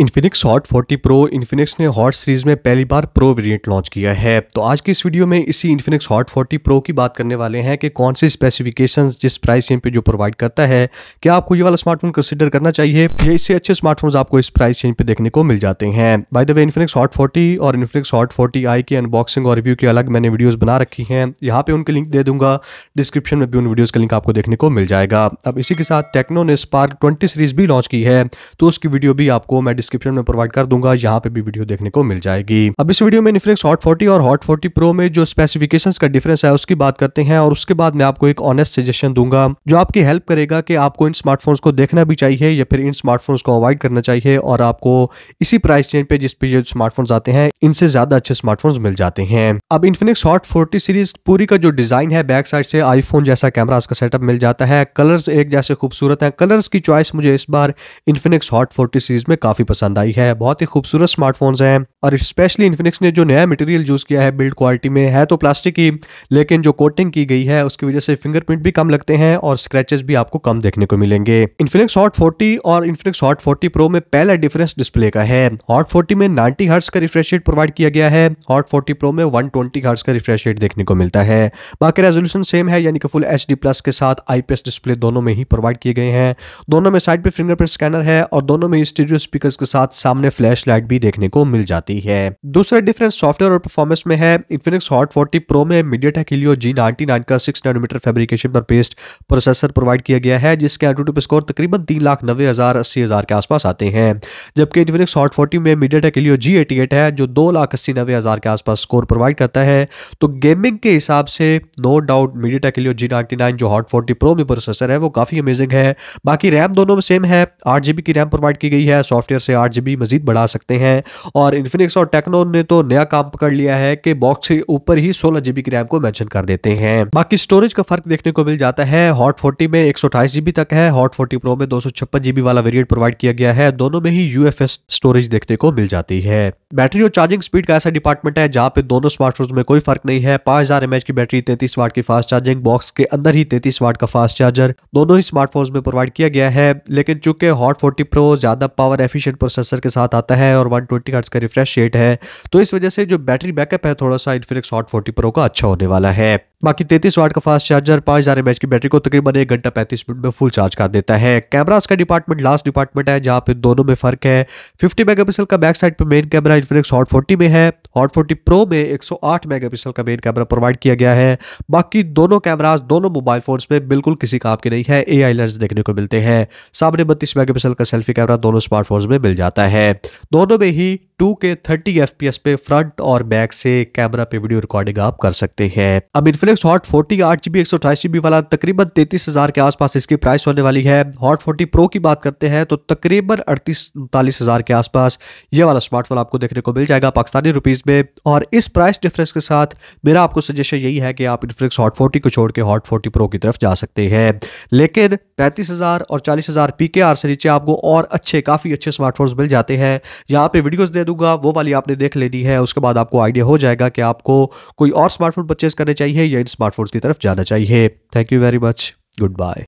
Infinix hot 40 pro Infinix ने hot series में पहली बार प्रो वेरिएंट लॉन्च किया है तो आज की इस वीडियो में इसी इन्फिनिक्स हॉट 40 प्रो की बात करने वाले हैं कि कौन से स्पेसिफिकेशंस जिस प्राइस रेंज पे जो प्रोवाइड करता है क्या आपको ये वाला स्मार्टफोन कंसिडर करना चाहिए या इससे अच्छे स्मार्टफोन्स आपको इस प्राइस रेंज पे देखने को मिल जाते हैं by the way Infinix hot forty और इन्फिनिक्स हॉट फोर्टी आई की अनबॉक्सिंग और रिव्यू की अलग मैंने वीडियोज बना रखी है यहाँ पे उनके लिंक दे दूंगा डिस्क्रिप्शन में भी उन वीडियोज का लिंक आपको देखने को मिल जाएगा अब इसी के साथ टेक्नो ने स्पार्क ट्वेंटी सीरीज भी लॉन्च की है तो उसकी वीडियो भी आपको मैं डिस्क्रिप्शन में प्रोवाइड कर दूंगा यहाँ पे भी वीडियो देखने को मिल जाएगी अब इस वीडियो में निफ्लिक्स हॉट फोर्टी और हॉट फोर्टी प्रो में जो स्पेसिफिकेशन का डिफरेंस है उसकी बात करते हैं और उसके बाद मैं आपको एक ऑनेस्ट सजेशन दूंगा जो आपकी हेल्प करेगा कि आपको इन स्मार्टफोन्स को देखना भी चाहिए या फिर इन स्मार्टफोन्स को अवॉइड करना चाहिए और आपको इसी प्राइस चेंज पे जिस पे ये स्मार्टफोन्स आते हैं इनसे ज्यादा अच्छे स्मार्टफोन्स मिल जाते हैं अब इन्फिनिक्स हॉट फोर्टी सीरीज पूरी का जो डिजाइन है बैक साइड से आईफोन जैसा कैमरा इसका सेटअप मिल जाता है कलर्स एक जैसे खूबसूरत हैं कलर्स की चॉइस मुझे इस बार इन्फिनिक्स हॉट फोर्टी सीरीज में काफी पसंद पसंद आई है बहुत ही खूबसूरत स्मार्टफोन्स हैं और स्पेशली इन्फिनिक्स ने जो नया मटेरियल यूज़ किया है बिल्ड क्वालिटी में है तो प्लास्टिक की लेकिन जो कोटिंग की गई है उसकी वजह से फिंगरप्रिंट भी कम लगते हैं और स्क्रेचेस भी आपको कम देखने को मिलेंगे इन्फिनिक्स हॉट फोर्टी और इन्फिनिक्स हॉट फोर्टी प्रो में पहला डिफरेंस डिस्प्ले का है हॉट फोर्टी में नाइनटी हर्ट्स का रिफ्रेश रेट प्रोवाइड किया गया है हॉट फोर्टी प्रो में वन ट्वेंटी हर्ट्स का रिफ्रेश रेट देखने को मिलता है बाकी रेजोल्यूशन सेम है यानी कि फुल एच प्लस के साथ आई डिस्प्ले दोनों में ही प्रोवाइड किए गए हैं दोनों में साइड पर फिंगरप्रिंट स्कैनर है और दोनों में स्टीरियो स्पीकर के साथ सामने फ्लैश लाइट भी देखने को मिल जाती है दूसरा डिफरेंस सॉफ्टवेयर और परफॉर्मेंस में है इन्फिनिक्स हॉट फोर्टी प्रो में MediaTek Helio G ninety nine का सिक्स नाइनोमीटर फेब्रिकेशन पर पेस्ट प्रोसेसर प्रोवाइड किया गया है जिसके एंड्रोटिप स्कोर तकरीबन तीन लाख नब्बे हजार अस्सी हजार के आसपास आते हैं जबकि इन्फिनिक्स हॉट फोर्टी में MediaTek Helio G eighty eight है जो दो लाख अस्सी नब्बे हजार के आसपास स्कोर प्रोवाइड करता है तो गेमिंग के हिसाब से no doubt MediaTek Helio G ninety nine जो हॉट फोर्टी प्रो में प्रोसेसर है वो काफी अमेजिंग है बाकी रैम दोनों में सेम है आठ जीबी की रैम प्रोवाइड की गई है सॉफ्टवेयर से आठ जी मजीद बढ़ा सकते हैं और इन्फिनिक्स और टेक्नो ने तो नया काम पकड़ लिया है कि बॉक्स के ऊपर ही सोलह जीबी की रैम को मैंशन कर देते हैं बाकी स्टोरेज का फर्क देखने को मिल जाता है हॉट फोर्टी में एक जीबी तक है हॉट फोर्टी प्रो में दो जीबी वाला वेरियंट प्रोवाइड किया गया है दोनों में ही यूएफएस स्टोरेज देखने को मिल जाती है बैटरी और चार्जिंग स्पीड का ऐसा डिपार्टमेंट है जहाँ पे दोनों स्मार्टफोन में कोई फर्क नहीं है पांच हजार एमएच की बैटरी तैतीस वाट की फास्ट चार्जिंग बॉक्स के अंदर ही तैतीस वाट का फास्ट चार्जर दोनों ही स्मार्टफोन में प्रोवाइड किया गया है लेकिन चूंकि हॉट फोर्टी प्रो ज्यादा पावर एफिशिएंट प्रोसेसर के साथ आता है और वन ट्वेंटी का रिफ्रेश रेट है तो इस वजह से जो बैटरी बैकअप है थोड़ा सा इन्फिनिक्स हॉट फोर्टी प्रो का अच्छा होने वाला है बाकी तैतीस वाट का फास्ट चार्जर पांच हज़ार एम की बैटरी को तकरीबन एक घंटा पैंतीस मिनट में फुल चार्ज कर देता है कैमराज का डिपार्टमेंट लास्ट डिपार्टमेंट है जहां पे दोनों में फ़र्क है 50 मेगापिक्सल का बैक साइड पे main camera Infinix hot forty में है हॉट फोर्टी प्रो में 108 मेगापिक्सल का मेन कैमरा प्रोवाइड किया गया है बाकी दोनों कैमराज दोनों मोबाइल फोन में बिल्कुल किसी काम के नहीं है ए लेंस देखने को मिलते हैं सामने बत्तीस पिक्सल का सेल्फी कैमरा दोनों स्मार्टफोन में मिल जाता है दोनों में ही टू के थर्टी एफ पे फ्रंट और बैक से कैमरा पे वीडियो रिकॉर्डिंग आप कर सकते हैं अब इन्फिनिक्स फिलिप्स हॉट फोर्टी आठ आठ जीबी एक सौ अठाईस जीबी वाला तकरीबन तैतीस हज़ार के आसपास इसकी प्राइस होने वाली है हॉट फोर्टी प्रो की बात करते हैं तो तकरीबन अड़तीस उनतालीस हज़ार के आसपास ये वाला स्मार्टफोन आपको देखने को मिल जाएगा पाकिस्तानी रुपीज़ में और इस प्राइस डिफरेंस के साथ मेरा आपको सजेशन यही है कि आप इनफ्लिक्स हॉट फोर्टी को छोड़ के हॉट फोर्टी प्रो की तरफ जा सकते हैं लेकिन पैंतीस हज़ार और चालीस हज़ार पी के आर से नीचे आपको और अच्छे काफ़ी अच्छे स्मार्टफोन्स मिल जाते हैं यहाँ पे वीडियोज दे दूंगा वो वाली आपने देख लेनी है उसके बाद आपको आइडिया हो जाएगा कि आपको कोई और स्मार्टफोन परचेज़ करने चाहिए या एशियाई स्मार्टफोन्स की तरफ जाना चाहिए thank you very much good bye